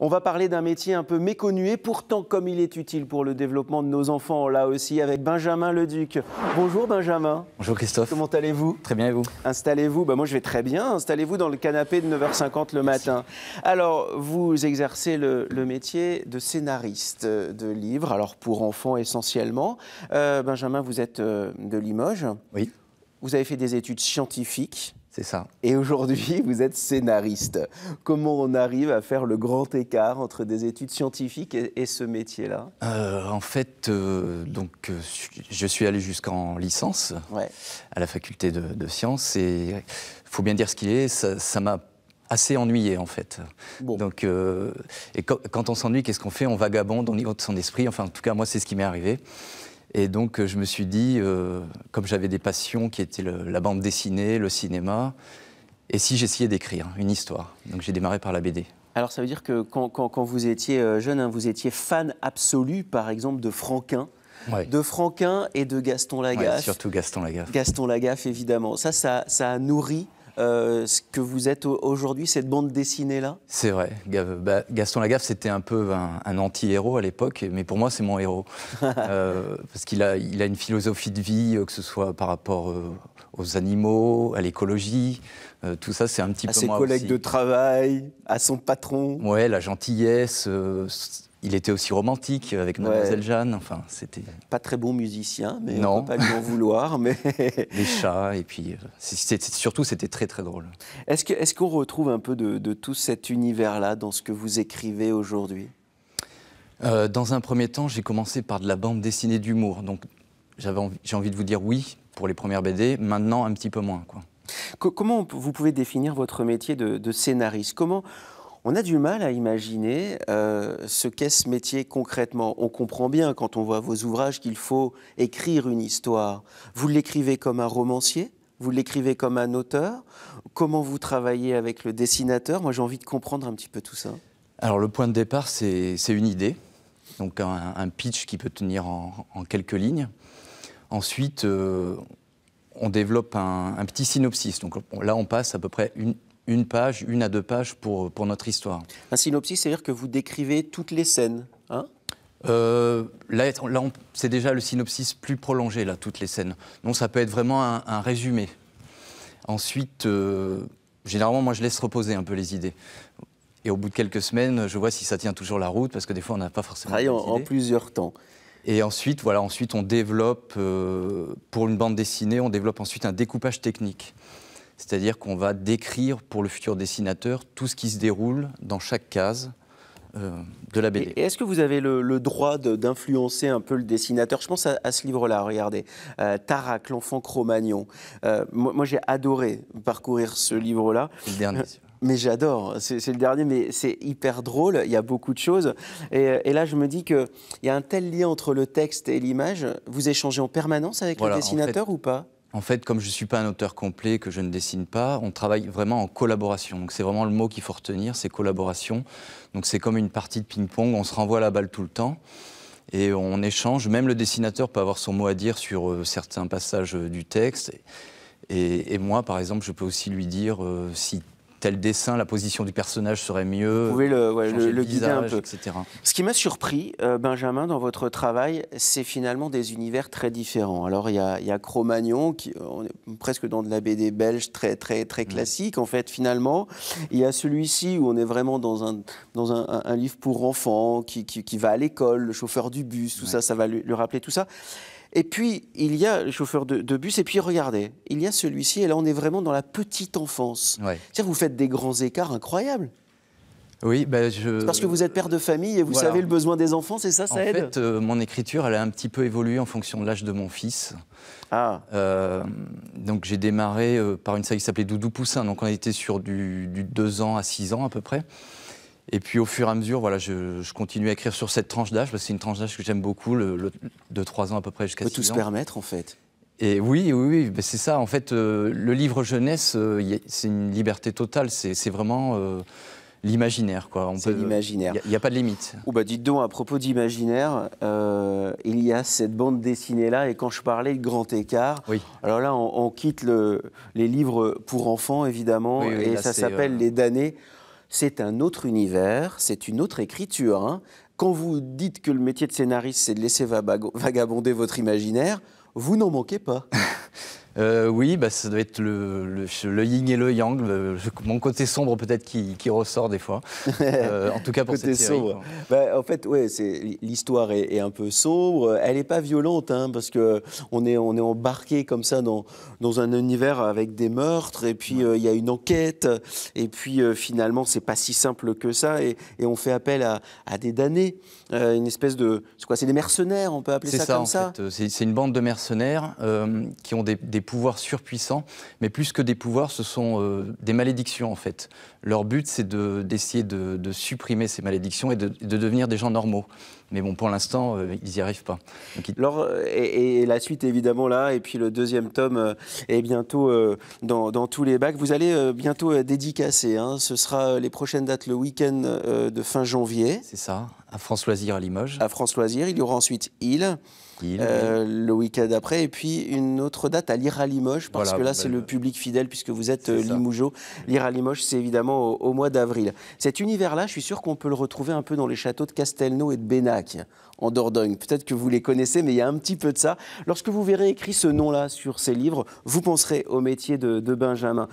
On va parler d'un métier un peu méconnu et pourtant comme il est utile pour le développement de nos enfants, là aussi avec Benjamin Leduc. Bonjour Benjamin. Bonjour Christophe. Comment allez-vous Très bien et vous Installez-vous, bah, moi je vais très bien, installez-vous dans le canapé de 9h50 le matin. Alors vous exercez le, métier de scénariste de livres, alors pour enfants essentiellement. Euh, Benjamin, vous êtes euh, de Limoges. Oui. Vous avez fait des études scientifiques. C'est ça. Et aujourd'hui, vous êtes scénariste. Comment on arrive à faire le grand écart entre des études scientifiques et, ce métier-là euh, En fait, euh, donc, euh, je suis allé jusqu'en licence à la faculté de, sciences. Et il faut bien dire ce qu'il est, ça m'a assez ennuyé en fait. Donc, et quand on s'ennuie, qu'est-ce qu'on fait On vagabonde, on niveau de son esprit. Enfin, en tout cas, moi, c'est ce qui m'est arrivé. Et donc, euh, je me suis dit, euh, comme j'avais des passions qui étaient la bande dessinée, le cinéma, et si j'essayais d'écrire une histoire Donc, j'ai démarré par la BD. Alors, ça veut dire que quand, vous étiez euh, jeune, hein, vous étiez fan absolu, par exemple, de Franquin. de Franquin et de Gaston Lagaffe. surtout Gaston Lagaffe. Gaston Lagaffe, évidemment. Ça, ça, ça a nourri euh, ce que vous êtes aujourd'hui, cette bande dessinée-là C'est vrai. Bah, Gaston Lagaffe, c'était un peu un, anti-héros à l'époque, mais pour moi, c'est mon héros. Euh, parce qu'il a, il a une philosophie de vie, euh, que ce soit par rapport aux animaux, à l'écologie. tout ça, c'est un petit peu peu. À ses collègues de travail, à son patron. Ouais, la gentillesse il était aussi romantique avec Mademoiselle Jeanne. Enfin, c'était pas très bon musicien, mais non. peut pas lui en vouloir. Mais les chats et puis euh, surtout c'était très très drôle. Est-ce qu'on retrouve un peu de, tout cet univers-là dans ce que vous écrivez aujourd'hui euh, Dans un premier temps, j'ai commencé par de la bande dessinée d'humour, donc j'avais j'ai envie de vous dire oui pour les premières BD. Maintenant, un petit peu moins comment vous pouvez définir votre métier de, de scénariste Comment on a du mal à imaginer euh, ce qu'est ce métier concrètement. On comprend bien quand on voit vos ouvrages qu'il faut écrire une histoire. Vous l'écrivez comme un romancier vous l'écrivez comme un auteur Comment vous travaillez avec le dessinateur Moi, j'ai envie de comprendre un petit peu tout ça. Alors, le point de départ, c'est une idée, donc un, pitch qui peut tenir en, quelques lignes. Ensuite, euh, on développe un, un, petit synopsis. Donc là, on passe à peu près une, une page, une à deux pages pour, pour notre histoire. Un synopsis, c'est-à-dire que vous décrivez toutes les scènes hein euh, là, c'est déjà le synopsis plus prolongé, là, toutes les scènes. Donc, ça peut être vraiment un, résumé. Ensuite, euh, généralement, moi, je laisse reposer un peu les idées. Et au bout de quelques semaines, je vois si ça tient toujours la route, parce que des fois, on n'a pas forcément. Travaille en, plusieurs temps. Et ensuite, voilà, ensuite, on développe, euh, pour une bande dessinée, on développe ensuite un découpage technique. C'est-à-dire qu'on va décrire pour le futur dessinateur tout ce qui se déroule dans chaque case euh, de la BD. Et est-ce que vous avez le, droit d'influencer un peu le dessinateur Je pense à, ce livre-là, regardez, euh, Tarak, l'enfant Cro-Magnon. Euh, moi, j'ai adoré parcourir ce livre-là. Le dernier. Euh, mais j'adore, c'est le dernier, mais c'est hyper drôle, il y a beaucoup de choses. Et, là, je me dis qu'il y a un tel lien entre le texte et l'image. Vous échangez en permanence avec le dessinateur ou pas en fait, comme je ne suis pas un auteur complet, que je ne dessine pas, on travaille vraiment en collaboration. Donc c'est vraiment le mot qu'il faut retenir, c'est collaboration. Donc c'est comme une partie de ping-pong, on se renvoie la balle tout le temps et on échange. Même le dessinateur peut avoir son mot à dire sur euh, certains passages euh, du texte. Et, moi, par exemple, je peux aussi lui dire euh, si tel dessin, la position du personnage serait mieux. Vous pouvez le, guider un peu. Ce qui m'a surpris, euh, Benjamin, dans votre travail, c'est finalement des univers très différents. Alors il y a, y Cro-Magnon, euh, on est presque dans de la BD belge très, très, très mm. classique, en fait, finalement. Il y a celui-ci où on est vraiment dans un, dans un, livre pour enfants, qui, va à l'école, le chauffeur du bus, tout ça, ça va lui, lui rappeler tout ça. Et puis, il y a le chauffeur de, bus, et puis regardez, il y a celui-ci, et là on est vraiment dans la petite enfance. C'est-à-dire vous faites des grands écarts incroyables. Oui, ben je... parce que vous êtes père de famille et vous savez le besoin des enfants, c'est ça, ça aide En fait, euh, mon écriture, elle a un petit peu évolué en fonction de l'âge de mon fils. Ah. Euh, donc j'ai démarré euh, par une série qui s'appelait Doudou Poussin, donc on était sur du, du 2 ans à 6 ans à peu près. Et puis au fur et à mesure, voilà, je, continue à écrire sur cette tranche d'âge, parce que c'est une tranche d'âge que j'aime beaucoup, de 3 ans à peu près jusqu'à 6 ans. On peut tout se permettre en fait. Et oui, oui, oui c'est ça. En fait, euh, le livre jeunesse, euh, c'est une liberté totale. C'est vraiment euh, l'imaginaire, quoi. C'est l'imaginaire. Il n'y a, pas de limite. bah dites donc, à propos d'imaginaire, il y a cette bande dessinée là. Et quand je parlais de grand écart, oui. alors là, on, quitte les livres pour enfants évidemment, et ça s'appelle les damnés c'est un autre univers, c'est une autre écriture. Hein. Quand vous dites que le métier de scénariste, c'est de laisser vagabonder votre imaginaire, vous n'en manquez pas. Euh, oui, bah, ça doit être le, le, yin et le yang. mon côté sombre peut-être qui, qui, ressort des fois. Euh, en tout cas pour cette série, sombre. Bah, en fait, ouais, l'histoire est, un peu sombre. Elle n'est pas violente hein, parce que on est, on est embarqué comme ça dans, dans un univers avec des meurtres et puis euh, il y a une enquête et puis finalement c'est pas si simple que ça et, et on fait appel à, à des damnés, une espèce de c'est quoi C'est des mercenaires, on peut appeler ça, ça, comme en ça. C'est une bande de mercenaires qui ont des pouvoirs surpuissants, mais plus que des pouvoirs, ce sont euh, des malédictions en fait. Leur but, c'est d'essayer de, supprimer ces malédictions et de devenir des gens normaux. Mais bon, pour l'instant, euh, ils n'y arrivent pas. Euh, et, la suite, évidemment, là, et puis le deuxième tome euh, est bientôt dans, tous les bacs. Vous allez bientôt dédicacer, hein. ce sera les prochaines dates le week-end de fin janvier. C'est ça, à France Loisir à Limoges. À France Loisir, il y aura ensuite Île. le week-end après, et puis une autre date à à Limoges, parce que là, c'est ben, le public fidèle, puisque vous êtes Limougeau. à Limoges, c'est évidemment au, au mois d'avril. Cet univers-là, je suis sûr qu'on peut le retrouver un peu dans les châteaux de Castelnau et de Bénac en Dordogne. Peut-être que vous les connaissez, mais il y a un petit peu de ça. Lorsque vous verrez écrit ce nom-là sur ces livres, vous penserez au métier de Benjamin.